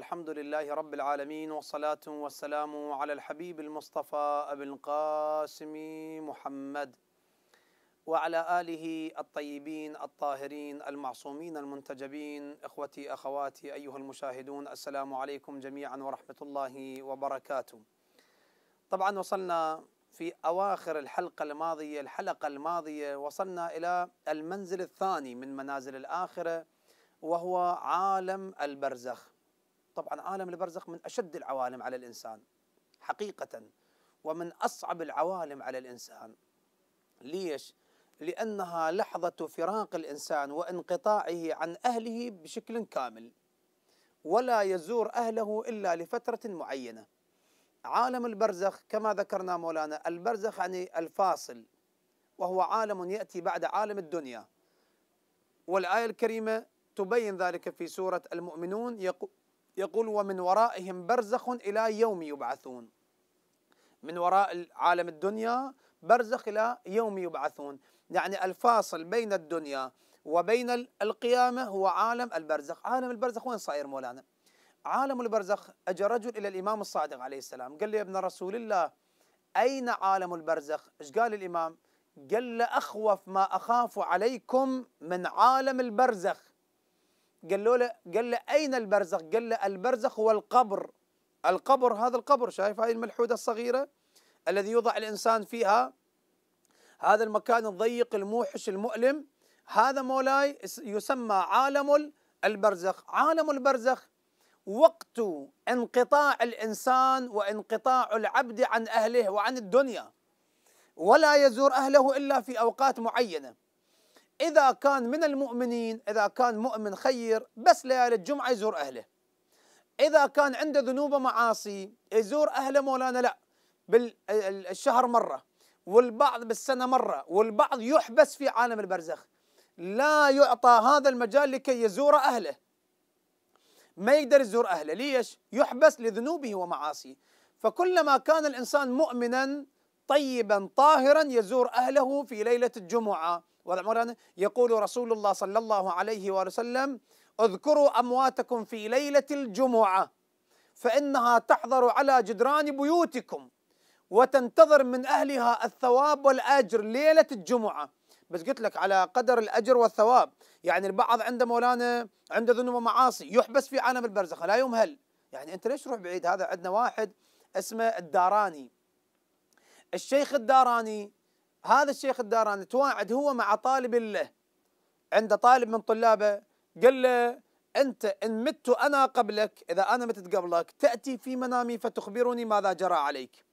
والحمد لله رب العالمين والصلاة والسلام على الحبيب المصطفى أبي القاسم محمد وعلى آله الطيبين الطاهرين المعصومين المنتجبين إخوتي أخواتي أيها المشاهدون السلام عليكم جميعا ورحمة الله وبركاته طبعا وصلنا في أواخر الحلقة الماضية الحلقة الماضية وصلنا إلى المنزل الثاني من منازل الآخرة وهو عالم البرزخ طبعا عالم البرزخ من أشد العوالم على الإنسان حقيقة ومن أصعب العوالم على الإنسان ليش؟ لأنها لحظة فراق الإنسان وانقطاعه عن أهله بشكل كامل ولا يزور أهله إلا لفترة معينة عالم البرزخ كما ذكرنا مولانا البرزخ يعني الفاصل وهو عالم يأتي بعد عالم الدنيا والآية الكريمة تبين ذلك في سورة المؤمنون يقول ومن ورائهم برزخ إلى يوم يبعثون من وراء عالم الدنيا برزخ إلى يوم يبعثون يعني الفاصل بين الدنيا وبين القيامة هو عالم البرزخ عالم البرزخ وين صاير مولانا عالم البرزخ أجى رجل إلى الإمام الصادق عليه السلام قال له يا ابن رسول الله أين عالم البرزخ إيش قال الإمام قال له أخوف ما أخاف عليكم من عالم البرزخ قال له قال له أين البرزخ قال له البرزخ هو القبر القبر هذا القبر شايف هذه الملحودة الصغيرة الذي يوضع الإنسان فيها هذا المكان الضيق الموحش المؤلم هذا مولاي يسمى عالم البرزخ عالم البرزخ وقت انقطاع الإنسان وانقطاع العبد عن أهله وعن الدنيا ولا يزور أهله إلا في أوقات معينة إذا كان من المؤمنين إذا كان مؤمن خير بس ليالي الجمعة يزور أهله إذا كان عنده ذنوب ومعاصي يزور أهله مولانا لا بالشهر مرة والبعض بالسنة مرة والبعض يحبس في عالم البرزخ لا يعطى هذا المجال لكي يزور أهله ما يقدر يزور أهله ليش؟ يحبس لذنوبه ومعاصيه فكلما كان الإنسان مؤمنا طيبا طاهرا يزور أهله في ليلة الجمعة والعمران يقول رسول الله صلى الله عليه وآله وسلم اذكروا أمواتكم في ليلة الجمعة فإنها تحضر على جدران بيوتكم وتنتظر من أهلها الثواب والأجر ليلة الجمعة بس قلت لك على قدر الأجر والثواب يعني البعض عنده مولانا عنده ذنوب ومعاصي يحبس في عالم البرزخ لا يمهل يعني أنت ليش تروح بعيد هذا عندنا واحد اسمه الداراني الشيخ الداراني هذا الشيخ الداراني تواعد هو مع طالب له عند طالب من طلابه قال له انت ان مت انا قبلك اذا انا متت قبلك تاتي في منامي فتخبرني ماذا جرى عليك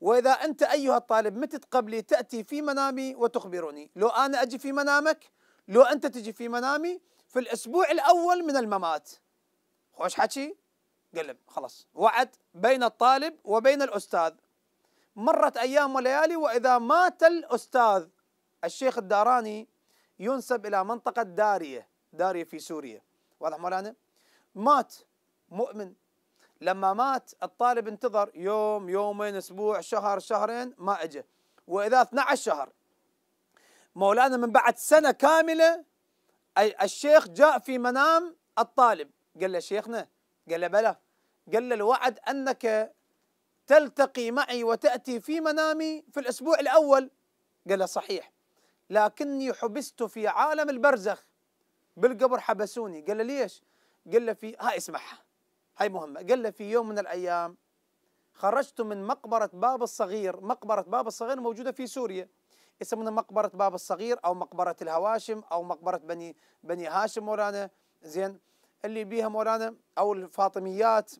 واذا انت ايها الطالب متت قبلي تاتي في منامي وتخبرني لو انا اجي في منامك لو انت تجي في منامي في الاسبوع الاول من الممات خوش حكي قلب خلاص وعد بين الطالب وبين الاستاذ مرت أيام وليالي وإذا مات الأستاذ الشيخ الداراني ينسب إلى منطقة دارية دارية في سوريا واضح مولانا مات مؤمن لما مات الطالب انتظر يوم يومين اسبوع شهر شهرين ما اجى واذا 12 شهر مولانا من بعد سنه كامله الشيخ جاء في منام الطالب قال له شيخنا قال له بلى قال له الوعد انك تلتقي معي وتأتي في منامي في الأسبوع الأول قال صحيح لكني حبست في عالم البرزخ بالقبر حبسوني قال له ليش قال له في هاي اسمعها هاي مهمة قال له في يوم من الأيام خرجت من مقبرة باب الصغير مقبرة باب الصغير موجودة في سوريا يسمونها مقبرة باب الصغير أو مقبرة الهواشم أو مقبرة بني بني هاشم مولانا زين اللي بيها مولانا أو الفاطميات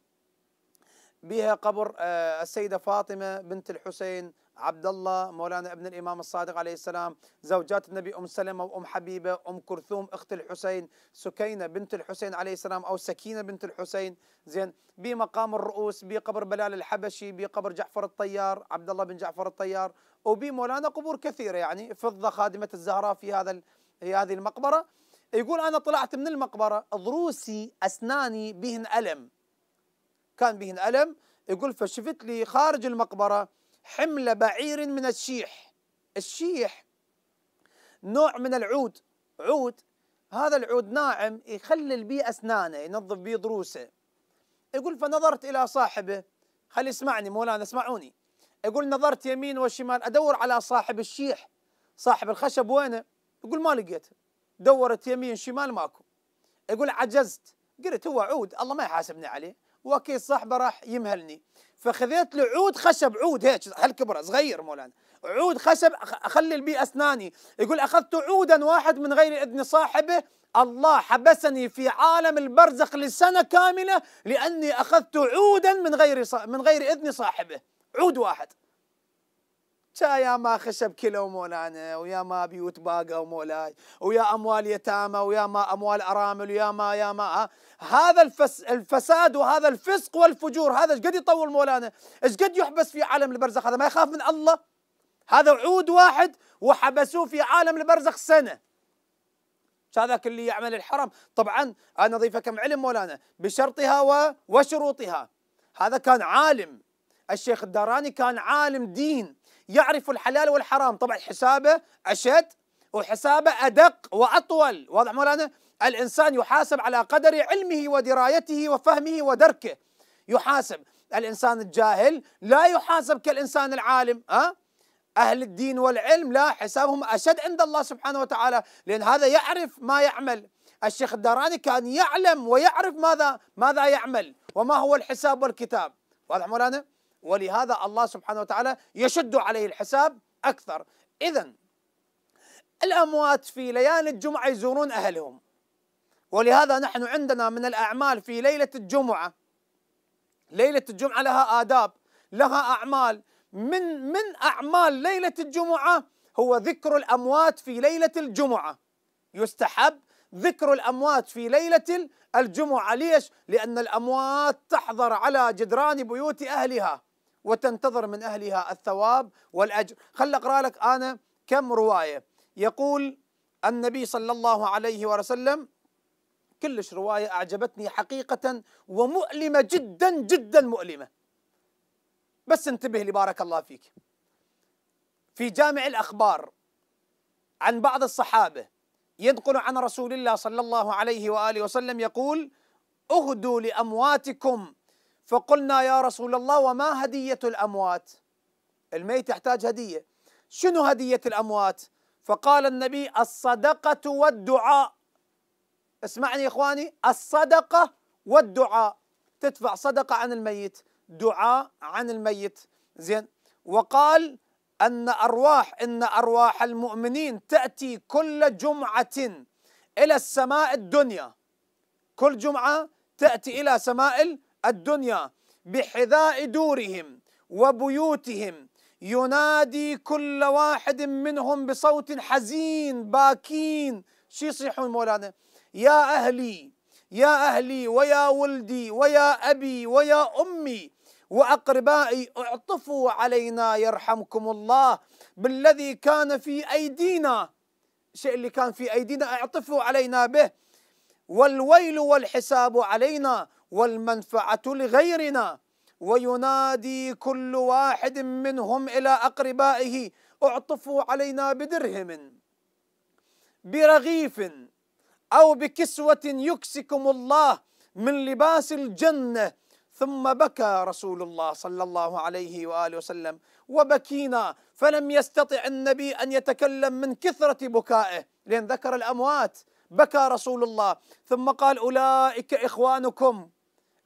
بها قبر آه، السيدة فاطمة بنت الحسين عبد الله مولانا ابن الإمام الصادق عليه السلام زوجات النبي أم سلمة وأم حبيبة أم كلثوم أخت الحسين سكينة بنت الحسين عليه السلام أو سكينة بنت الحسين زين بمقام الرؤوس بقبر بلال الحبشي بقبر جعفر الطيار عبد الله بن جعفر الطيار وبمولانا قبور كثيرة يعني فضة خادمة الزهراء في هذا في هذه المقبرة يقول أنا طلعت من المقبرة ضروسي أسناني بهن ألم كان بهن ألم يقول فشفت لي خارج المقبرة حمل بعير من الشيح الشيح نوع من العود عود هذا العود ناعم يخلل بيه أسنانه ينظف بيه ضروسه يقول فنظرت إلى صاحبه خلي اسمعني مولانا اسمعوني يقول نظرت يمين وشمال أدور على صاحب الشيح صاحب الخشب وينه يقول ما لقيته دورت يمين شمال ماكو يقول عجزت قلت هو عود الله ما يحاسبني عليه وكي صاحبه راح يمهلني فخذيت له عود خشب عود هيك هالكبره صغير مولانا عود خشب اخلي به اسناني يقول اخذت عودا واحد من غير اذن صاحبه الله حبسني في عالم البرزخ لسنه كامله لاني اخذت عودا من غير من غير اذن صاحبه عود واحد تا يا ما خشب كله مولانا ويا ما بيوت باقة ومولاي ويا أموال يتامى ويا ما أموال أرامل ويا ما يا ما هذا الفس الفساد وهذا الفسق والفجور هذا ايش قد يطول مولانا ايش قد يحبس في عالم البرزخ هذا ما يخاف من الله هذا عود واحد وحبسوه في عالم البرزخ سنة هذاك اللي يعمل الحرم طبعا أنا أضيفه كم علم مولانا بشرطها وشروطها هذا كان عالم الشيخ الداراني كان عالم دين يعرف الحلال والحرام طبعا حسابه أشد وحسابه أدق وأطول واضح مولانا الإنسان يحاسب على قدر علمه ودرايته وفهمه ودركه يحاسب الإنسان الجاهل لا يحاسب كالإنسان العالم أه؟ أهل الدين والعلم لا حسابهم أشد عند الله سبحانه وتعالى لأن هذا يعرف ما يعمل الشيخ الدراني كان يعلم ويعرف ماذا ماذا يعمل وما هو الحساب والكتاب واضح مولانا ولهذا الله سبحانه وتعالى يشد عليه الحساب أكثر إذا الأموات في ليالي الجمعة يزورون أهلهم ولهذا نحن عندنا من الأعمال في ليلة الجمعة ليلة الجمعة لها آداب لها أعمال من من أعمال ليلة الجمعة هو ذكر الأموات في ليلة الجمعة يستحب ذكر الأموات في ليلة الجمعة ليش؟ لأن الأموات تحضر على جدران بيوت أهلها وتنتظر من أهلها الثواب والأجر خل أقرأ لك أنا كم رواية يقول النبي صلى الله عليه وسلم كلش رواية أعجبتني حقيقة ومؤلمة جدا جدا مؤلمة بس انتبه لي بارك الله فيك في جامع الأخبار عن بعض الصحابة ينقل عن رسول الله صلى الله عليه وآله وسلم يقول اهدوا لأمواتكم فقلنا يا رسول الله وما هدية الأموات الميت يحتاج هدية شنو هدية الأموات فقال النبي الصدقة والدعاء اسمعني يا إخواني الصدقة والدعاء تدفع صدقة عن الميت دعاء عن الميت زين وقال أن أرواح إن أرواح المؤمنين تأتي كل جمعة إلى السماء الدنيا كل جمعة تأتي إلى سماء الدنيا بحذاء دورهم وبيوتهم ينادي كل واحد منهم بصوت حزين باكين شو يصيحون مولانا يا أهلي يا أهلي ويا ولدي ويا أبي ويا أمي وأقربائي اعطفوا علينا يرحمكم الله بالذي كان في أيدينا الشيء اللي كان في أيدينا اعطفوا علينا به والويل والحساب علينا والمنفعة لغيرنا وينادي كل واحد منهم إلى أقربائه اعطفوا علينا بدرهم برغيف أو بكسوة يكسكم الله من لباس الجنة ثم بكى رسول الله صلى الله عليه واله وسلم وبكينا فلم يستطع النبي ان يتكلم من كثره بكائه لان ذكر الاموات بكى رسول الله ثم قال اولئك اخوانكم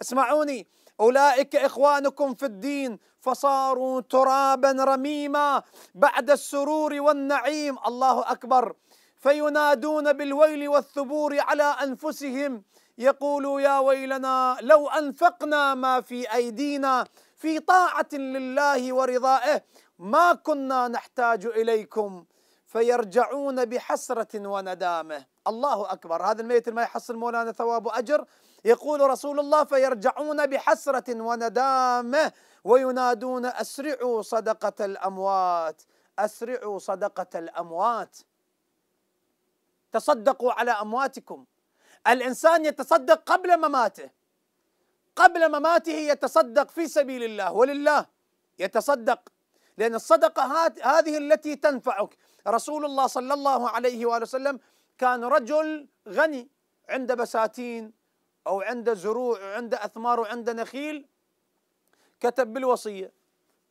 اسمعوني أولئك إخوانكم في الدين فصاروا ترابا رميما بعد السرور والنعيم الله أكبر فينادون بالويل والثبور على أنفسهم يقولوا يا ويلنا لو أنفقنا ما في أيدينا في طاعة لله ورضائه ما كنا نحتاج إليكم فيرجعون بحسرة وندامه الله أكبر هذا الميت ما يحصل مولانا ثواب وأجر يقول رسول الله فيرجعون بحسرة وندامة وينادون أسرعوا صدقة الأموات أسرعوا صدقة الأموات تصدقوا على أمواتكم الإنسان يتصدق قبل مماته قبل مماته يتصدق في سبيل الله ولله يتصدق لأن الصدقة هذه التي تنفعك رسول الله صلى الله عليه وآله وسلم كان رجل غني عنده بساتين أو عنده زروع وعنده أثمار وعنده نخيل كتب بالوصية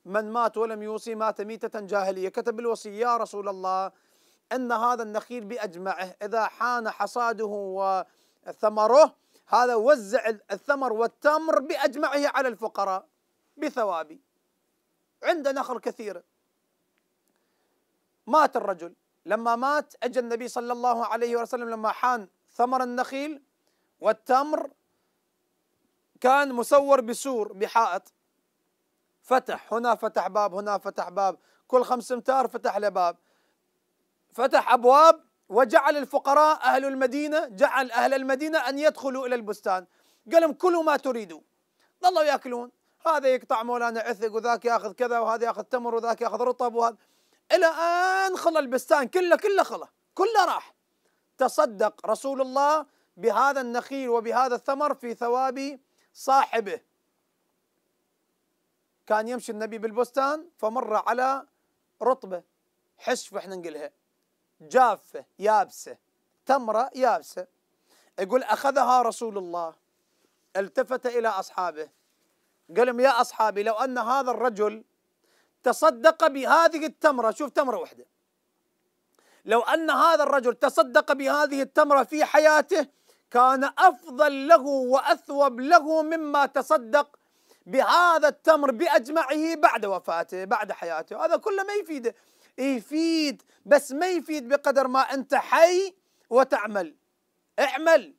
من مات ولم يوصي مات ميتة جاهلية كتب بالوصية يا رسول الله أن هذا النخيل بأجمعه إذا حان حصاده وثمره هذا وزع الثمر والتمر بأجمعه على الفقراء بثوابي عنده نخل كثيرة مات الرجل لما مات أجل النبي صلى الله عليه وسلم لما حان ثمر النخيل والتمر كان مسور بسور بحائط فتح هنا فتح باب هنا فتح باب كل خمس امتار فتح له باب فتح أبواب وجعل الفقراء أهل المدينة جعل أهل المدينة أن يدخلوا إلى البستان قال لهم كلوا ما تريدوا ظلوا ياكلون هذا يقطع مولانا عثق وذاك ياخذ كذا وهذا ياخذ تمر وذاك ياخذ رطب وهذا إلى أن خلى البستان كله كله خلى كله راح تصدق رسول الله بهذا النخيل وبهذا الثمر في ثواب صاحبه كان يمشي النبي بالبستان فمر على رطبة حشفة احنا نقولها جافة يابسة تمرة يابسة يقول أخذها رسول الله التفت إلى أصحابه قال لهم يا أصحابي لو أن هذا الرجل تصدق بهذه التمره شوف تمره واحده لو ان هذا الرجل تصدق بهذه التمره في حياته كان افضل له واثوب له مما تصدق بهذا التمر باجمعه بعد وفاته بعد حياته هذا كله ما يفيده يفيد بس ما يفيد بقدر ما انت حي وتعمل اعمل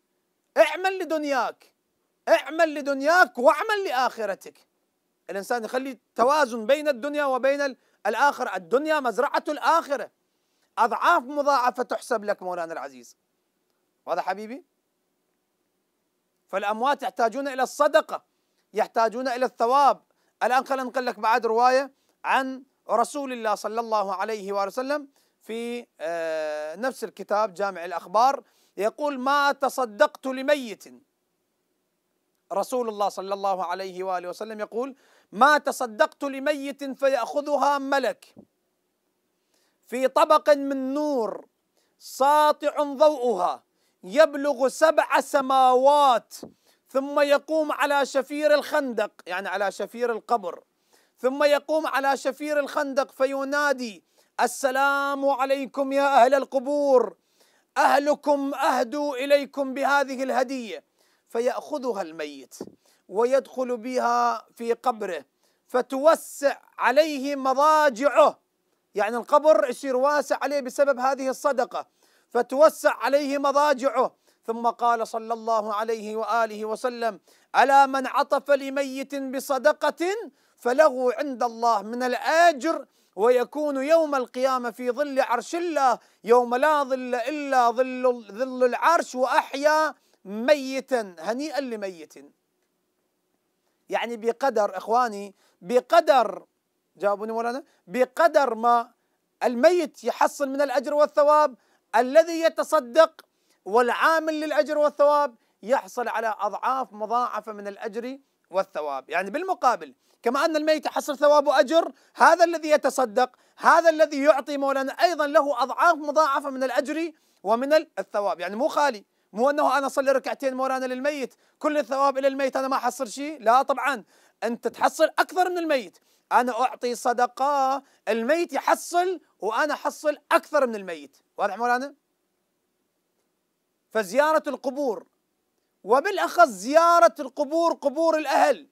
اعمل لدنياك اعمل لدنياك واعمل لاخرتك الانسان يخلي توازن بين الدنيا وبين الاخره الدنيا مزرعه الاخره اضعاف مضاعفه تحسب لك مولانا العزيز وهذا حبيبي فالاموات يحتاجون الى الصدقه يحتاجون الى الثواب الان خلينا ننقل لك بعد روايه عن رسول الله صلى الله عليه واله وسلم في آه، نفس الكتاب جامع الاخبار يقول ما تصدقت لميت رسول الله صلى الله عليه واله وسلم يقول ما تصدقت لميت فيأخذها ملك في طبق من نور ساطع ضوءها يبلغ سبع سماوات ثم يقوم على شفير الخندق يعني على شفير القبر ثم يقوم على شفير الخندق فينادي السلام عليكم يا أهل القبور أهلكم أهدوا إليكم بهذه الهدية فيأخذها الميت ويدخل بها في قبره فتوسع عليه مضاجعه يعني القبر يصير واسع عليه بسبب هذه الصدقة فتوسع عليه مضاجعه ثم قال صلى الله عليه وآله وسلم ألا من عطف لميت بصدقة فله عند الله من الأجر ويكون يوم القيامة في ظل عرش الله يوم لا ظل إلا ظل, ظل العرش وأحيا ميتا هنيئا لميت يعني بقدر اخواني بقدر جاوبوني مولانا بقدر ما الميت يحصل من الاجر والثواب الذي يتصدق والعامل للاجر والثواب يحصل على اضعاف مضاعفه من الاجر والثواب يعني بالمقابل كما ان الميت يحصل ثواب واجر هذا الذي يتصدق هذا الذي يعطي مولانا ايضا له اضعاف مضاعفه من الاجر ومن الثواب يعني مو خالي مو انه انا اصلي ركعتين مولانا للميت كل الثواب الى الميت انا ما احصل شيء لا طبعا انت تحصل اكثر من الميت انا اعطي صدقه الميت يحصل وانا احصل اكثر من الميت واضح مولانا فزياره القبور وبالاخص زياره القبور قبور الاهل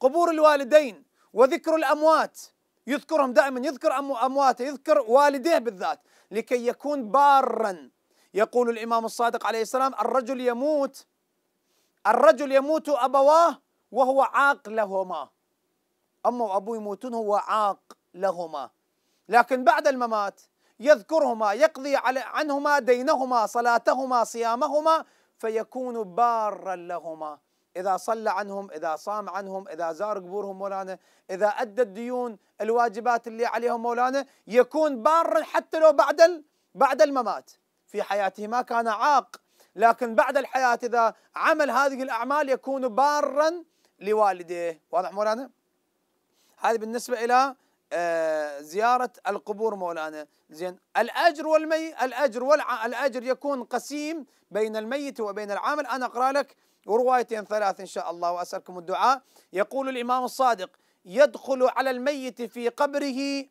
قبور الوالدين وذكر الاموات يذكرهم دائما يذكر امواته يذكر والديه بالذات لكي يكون بارا يقول الإمام الصادق عليه السلام الرجل يموت الرجل يموت أبواه وهو عاق لهما أمه وأبوه يموتون هو عاق لهما لكن بعد الممات يذكرهما يقضي عنهما دينهما صلاتهما صيامهما فيكون بارا لهما إذا صلى عنهم إذا صام عنهم إذا زار قبورهم مولانا إذا أدى الديون الواجبات اللي عليهم مولانا يكون بارا حتى لو بعد بعد الممات في حياته ما كان عاق لكن بعد الحياة إذا عمل هذه الأعمال يكون بارا لوالديه واضح مولانا هذه بالنسبة إلى آه، زيارة القبور مولانا زين الأجر والمي الأجر والع... الأجر يكون قسيم بين الميت وبين العامل أنا أقرأ لك وروايتين ثلاث إن شاء الله وأسألكم الدعاء يقول الإمام الصادق يدخل على الميت في قبره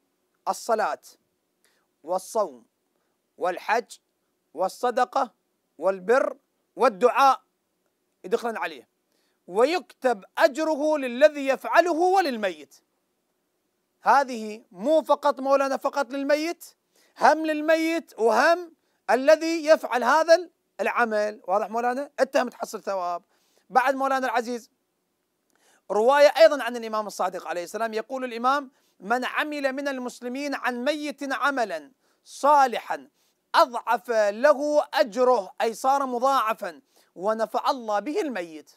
الصلاة والصوم والحج والصدقة والبر والدعاء يدخلن عليه ويكتب أجره للذي يفعله وللميت هذه مو فقط مولانا فقط للميت هم للميت وهم الذي يفعل هذا العمل واضح مولانا انت هم تحصل ثواب بعد مولانا العزيز رواية أيضا عن الإمام الصادق عليه السلام يقول الإمام من عمل من المسلمين عن ميت عملا صالحا أضعف له أجره أي صار مضاعفا ونفع الله به الميت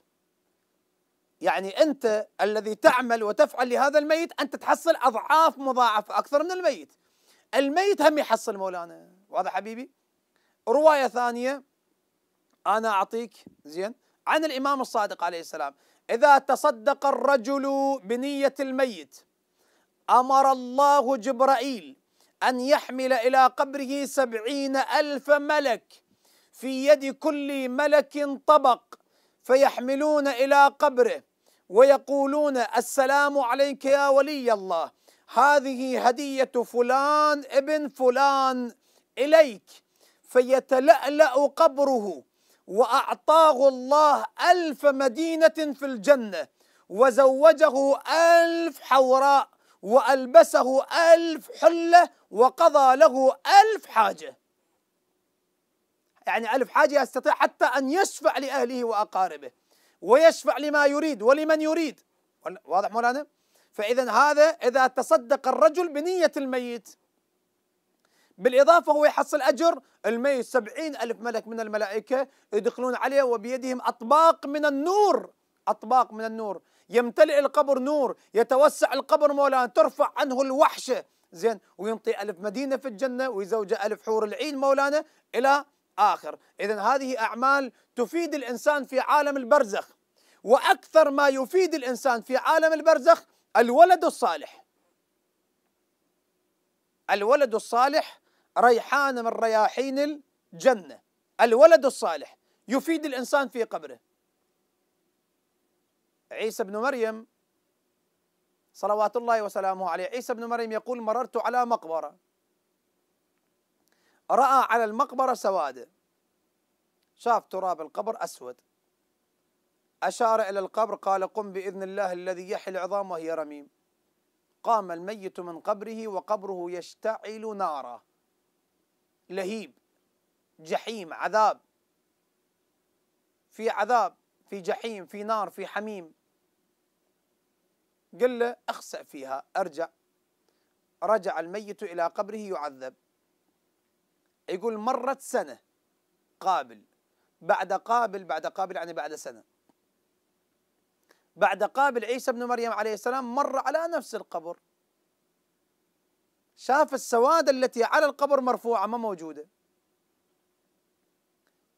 يعني أنت الذي تعمل وتفعل لهذا الميت أنت تحصل أضعاف مضاعفة أكثر من الميت الميت هم يحصل مولانا واضح حبيبي رواية ثانية أنا أعطيك زين عن الإمام الصادق عليه السلام إذا تصدق الرجل بنية الميت أمر الله جبرائيل أن يحمل إلى قبره سبعين ألف ملك في يد كل ملك طبق فيحملون إلى قبره ويقولون السلام عليك يا ولي الله هذه هدية فلان ابن فلان إليك فيتلألأ قبره وأعطاه الله ألف مدينة في الجنة وزوجه ألف حوراء وألبسه ألف حلة وقضى له ألف حاجة يعني ألف حاجة يستطيع حتى أن يشفع لأهله وأقاربه ويشفع لما يريد ولمن يريد واضح مولانا؟ فإذا هذا إذا تصدق الرجل بنية الميت بالإضافة هو يحصل أجر الميت سبعين ألف ملك من الملائكة يدخلون عليه وبيدهم أطباق من النور أطباق من النور يمتلئ القبر نور يتوسع القبر مولانا ترفع عنه الوحشة زين وينطي ألف مدينة في الجنة ويزوج ألف حور العين مولانا إلى آخر إذا هذه أعمال تفيد الإنسان في عالم البرزخ وأكثر ما يفيد الإنسان في عالم البرزخ الولد الصالح الولد الصالح ريحان من رياحين الجنة الولد الصالح يفيد الإنسان في قبره عيسى بن مريم صلوات الله وسلامه عليه عيسى بن مريم يقول مررت على مقبرة رأى على المقبرة سواد شاف تراب القبر أسود أشار إلى القبر قال قم بإذن الله الذي يحيي العظام وهي رميم قام الميت من قبره وقبره يشتعل نارا لهيب جحيم عذاب في عذاب في جحيم في نار في حميم قل له اخسأ فيها ارجع رجع الميت إلى قبره يعذب يقول مرت سنة قابل بعد قابل بعد قابل يعني بعد سنة بعد قابل عيسى بن مريم عليه السلام مر على نفس القبر شاف السواد التي على القبر مرفوعة ما موجودة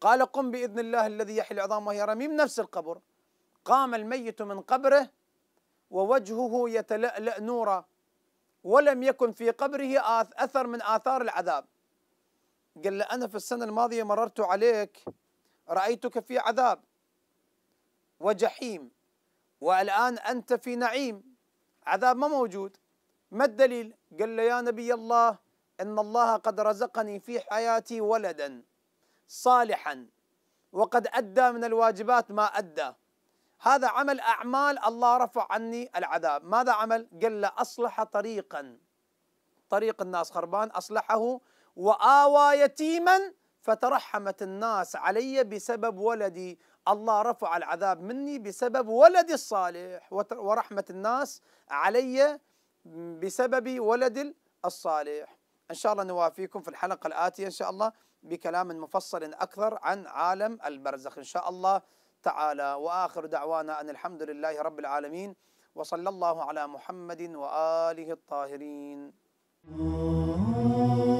قال قم بإذن الله الذي يحيي العظام وهي رميم نفس القبر قام الميت من قبره ووجهه يتلألأ نورا ولم يكن في قبره أثر من آثار العذاب قال له أنا في السنة الماضية مررت عليك رأيتك في عذاب وجحيم والآن أنت في نعيم عذاب ما موجود ما الدليل؟ قال له يا نبي الله إن الله قد رزقني في حياتي ولدا صالحا وقد أدى من الواجبات ما أدى هذا عمل أعمال الله رفع عني العذاب ماذا عمل؟ قال له أصلح طريقا طريق الناس خربان أصلحه وآوى يتيما فترحمت الناس علي بسبب ولدي الله رفع العذاب مني بسبب ولدي الصالح ورحمة الناس علي بسبب ولد الصالح إن شاء الله نوافيكم في الحلقة الآتية إن شاء الله بكلام مفصل أكثر عن عالم البرزخ إن شاء الله تعالى واخر دعوانا ان الحمد لله رب العالمين وصلى الله على محمد واله الطاهرين.